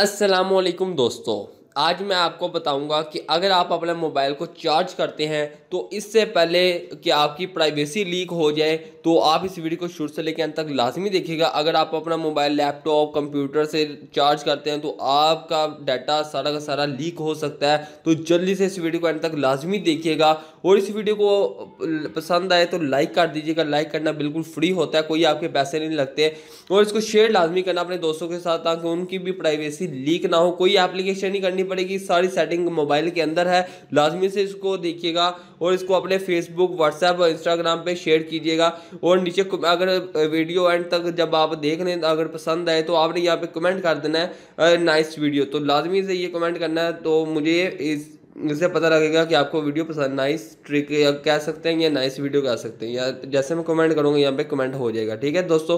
असलकुम दोस्तों आज मैं आपको बताऊंगा कि अगर आप अपने मोबाइल को चार्ज करते हैं तो इससे पहले कि आपकी प्राइवेसी लीक हो जाए तो आप इस वीडियो को शुरू से लेकर अंत तक लाजमी देखिएगा अगर आप अपना मोबाइल लैपटॉप कंप्यूटर से चार्ज करते हैं तो आपका डाटा सारा का सारा लीक हो सकता है तो जल्दी से इस वीडियो को अंत तक लाजमी देखिएगा और इस वीडियो को पसंद आए तो लाइक कर दीजिएगा लाइक करना बिल्कुल फ्री होता है कोई आपके पैसे नहीं लगते और इसको शेयर लाजमी करना अपने दोस्तों के साथ ताकि उनकी भी प्राइवेसी लीक ना हो कोई एप्लीकेशन नहीं करनी करनी पड़ेगी सारी सेटिंग मोबाइल के अंदर है लाजमी से इसको देखिएगा और इसको अपने फेसबुक व्हाट्सएप और इंस्टाग्राम पर शेयर कीजिएगा और नीचे अगर वीडियो एंड तक जब आप देख लें अगर पसंद आए तो आपने यहाँ पर कमेंट कर देना है नाइस वीडियो तो लाजमी से ये कमेंट करना है तो मुझे इस इससे पता लगेगा कि आपको वीडियो पसंद नाइस ट्रिक या कह सकते हैं या नाइस वीडियो कह सकते हैं या जैसे मैं कमेंट करूंगा यहाँ पे कमेंट हो जाएगा ठीक है दोस्तों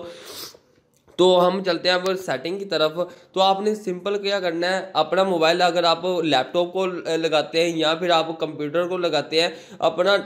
तो हम चलते हैं अब सेटिंग की तरफ तो आपने सिंपल क्या करना है अपना मोबाइल अगर आप लैपटॉप को लगाते हैं या फिर आप कंप्यूटर को लगाते हैं अपना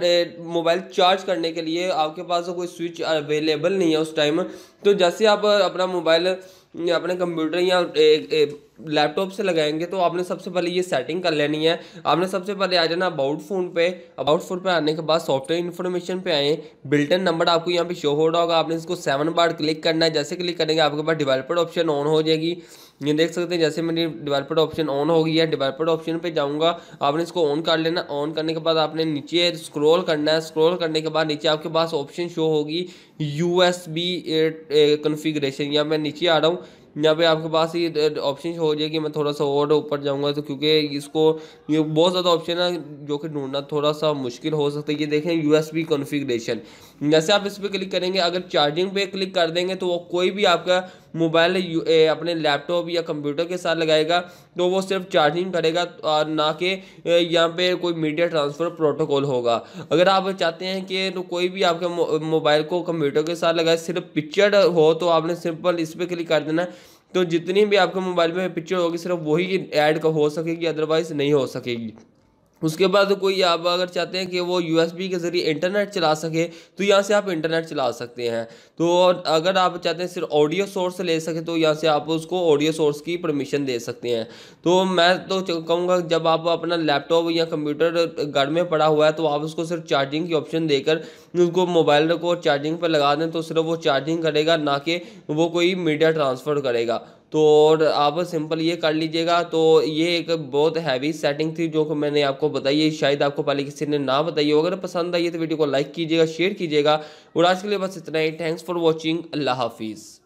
मोबाइल चार्ज करने के लिए आपके पास कोई स्विच अवेलेबल नहीं है उस टाइम तो जैसे आप अपना मोबाइल अपने कंप्यूटर या ए, ए, लैपटॉप से लगाएंगे तो आपने सबसे पहले ये सेटिंग कर लेनी है आपने सबसे पहले आ जाना अबाउट फ़ोन पे अबाउट फ़ोन पे आने के बाद सॉफ्टवेयर इन्फॉर्मेशन पे आए बिल्टन नंबर आपको यहाँ पे शो हो रहा होगा आपने इसको सेवन बार क्लिक करना है जैसे क्लिक करेंगे आपके पास डिवेलपर ऑप्शन ऑन हो जाएगी ये देख सकते हैं जैसे मेरी डिवेलपर ऑप्शन ऑन हो गई है डिवेलपर ऑप्शन पर जाऊँगा आपने इसको ऑन कर लेना ऑन करने के बाद आपने नीचे स्क्रोल करना है स्क्रोल करने के बाद नीचे आपके पास ऑप्शन शो होगी यू एस बी कन्फिग्रेशन या मैं नीचे आ रहा हूँ यहाँ पे आपके पास ये ऑप्शन हो जाए कि मैं थोड़ा सा और ऊपर जाऊँगा तो क्योंकि इसको ये बहुत ज़्यादा ऑप्शन है जो कि ढूंढना थोड़ा सा मुश्किल हो सकता है ये देखें यू एस जैसे आप इस पर क्लिक करेंगे अगर चार्जिंग पे क्लिक कर देंगे तो वो कोई भी आपका मोबाइल अपने लैपटॉप या कंप्यूटर के साथ लगाएगा तो वो सिर्फ चार्जिंग करेगा और ना कि यहाँ पे कोई मीडिया ट्रांसफ़र प्रोटोकॉल होगा अगर आप चाहते हैं कि तो कोई भी आपके मोबाइल को कंप्यूटर के साथ लगाए सिर्फ पिक्चर हो तो आपने सिंपल इस पर क्लिक कर देना है तो जितनी भी आपके मोबाइल में पिक्चर होगी सिर्फ वही ऐड हो सकेगी अदरवाइज़ नहीं हो सकेगी उसके बाद तो कोई आप अगर चाहते हैं कि वो यू के ज़रिए इंटरनेट चला सके तो यहाँ से आप इंटरनेट चला सकते हैं तो और अगर आप चाहते हैं सिर्फ ऑडियो सोर्स ले सके तो यहाँ से आप उसको ऑडियो सोर्स की परमिशन दे सकते हैं तो मैं तो कहूँगा जब आप अपना लैपटॉप या कंप्यूटर घर में पड़ा हुआ है तो आप उसको सिर्फ चार्जिंग की ऑप्शन देकर उसको मोबाइल को चार्जिंग पर लगा दें तो सिर्फ वो चार्जिंग करेगा ना कि वो कोई मीडिया ट्रांसफ़र करेगा तो और आप सिंपल ये कर लीजिएगा तो ये एक बहुत हैवी सेटिंग थी जो कि मैंने आपको बताई है शायद आपको पहले किसी ने ना बताई हो अगर पसंद आई तो वीडियो को लाइक कीजिएगा शेयर कीजिएगा और आज के लिए बस इतना ही थैंक्स फॉर वॉचिंग अल्लाह हाफिज़